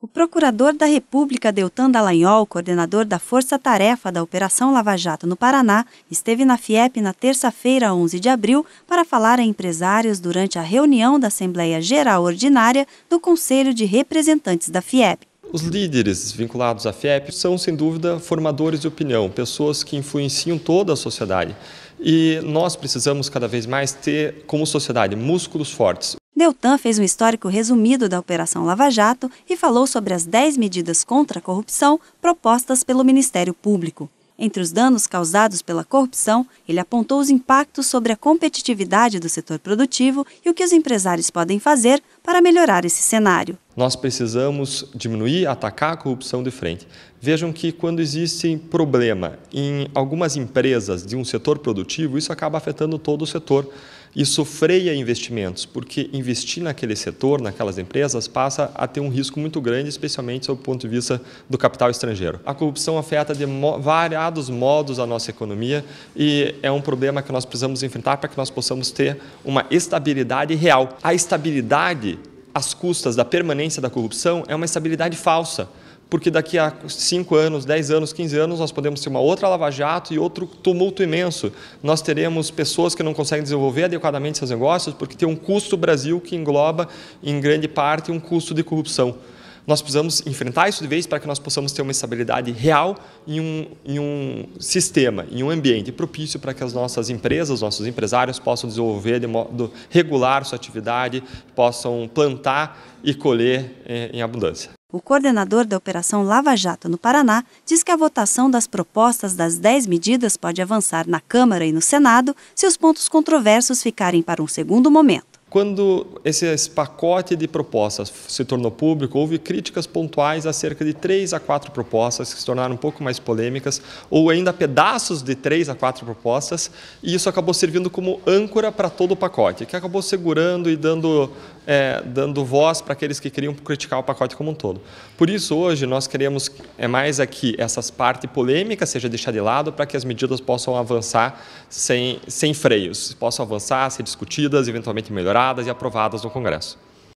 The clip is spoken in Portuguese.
O procurador da República Deltan Dallagnol, coordenador da Força Tarefa da Operação Lava Jato no Paraná, esteve na FIEP na terça-feira, 11 de abril, para falar a empresários durante a reunião da Assembleia Geral Ordinária do Conselho de Representantes da FIEP. Os líderes vinculados à FIEP são, sem dúvida, formadores de opinião, pessoas que influenciam toda a sociedade. E nós precisamos cada vez mais ter, como sociedade, músculos fortes. Deltan fez um histórico resumido da Operação Lava Jato e falou sobre as 10 medidas contra a corrupção propostas pelo Ministério Público. Entre os danos causados pela corrupção, ele apontou os impactos sobre a competitividade do setor produtivo e o que os empresários podem fazer para melhorar esse cenário. Nós precisamos diminuir, atacar a corrupção de frente. Vejam que quando existe problema em algumas empresas de um setor produtivo, isso acaba afetando todo o setor isso freia investimentos, porque investir naquele setor, naquelas empresas, passa a ter um risco muito grande, especialmente sob o ponto de vista do capital estrangeiro. A corrupção afeta de variados modos a nossa economia e é um problema que nós precisamos enfrentar para que nós possamos ter uma estabilidade real. A estabilidade às custas da permanência da corrupção é uma estabilidade falsa porque daqui a 5 anos, 10 anos, 15 anos, nós podemos ter uma outra lava-jato e outro tumulto imenso. Nós teremos pessoas que não conseguem desenvolver adequadamente seus negócios porque tem um custo Brasil que engloba, em grande parte, um custo de corrupção. Nós precisamos enfrentar isso de vez para que nós possamos ter uma estabilidade real em um, em um sistema, em um ambiente propício para que as nossas empresas, nossos empresários possam desenvolver de modo regular sua atividade, possam plantar e colher eh, em abundância. O coordenador da Operação Lava Jato no Paraná diz que a votação das propostas das 10 medidas pode avançar na Câmara e no Senado se os pontos controversos ficarem para um segundo momento. Quando esse, esse pacote de propostas se tornou público, houve críticas pontuais acerca de três a quatro propostas que se tornaram um pouco mais polêmicas, ou ainda pedaços de três a quatro propostas, e isso acabou servindo como âncora para todo o pacote, que acabou segurando e dando é, dando voz para aqueles que queriam criticar o pacote como um todo. Por isso, hoje, nós queremos é mais aqui essas partes polêmicas seja deixada de lado para que as medidas possam avançar sem, sem freios, possam avançar, ser discutidas, eventualmente melhoradas e aprovadas no Congresso.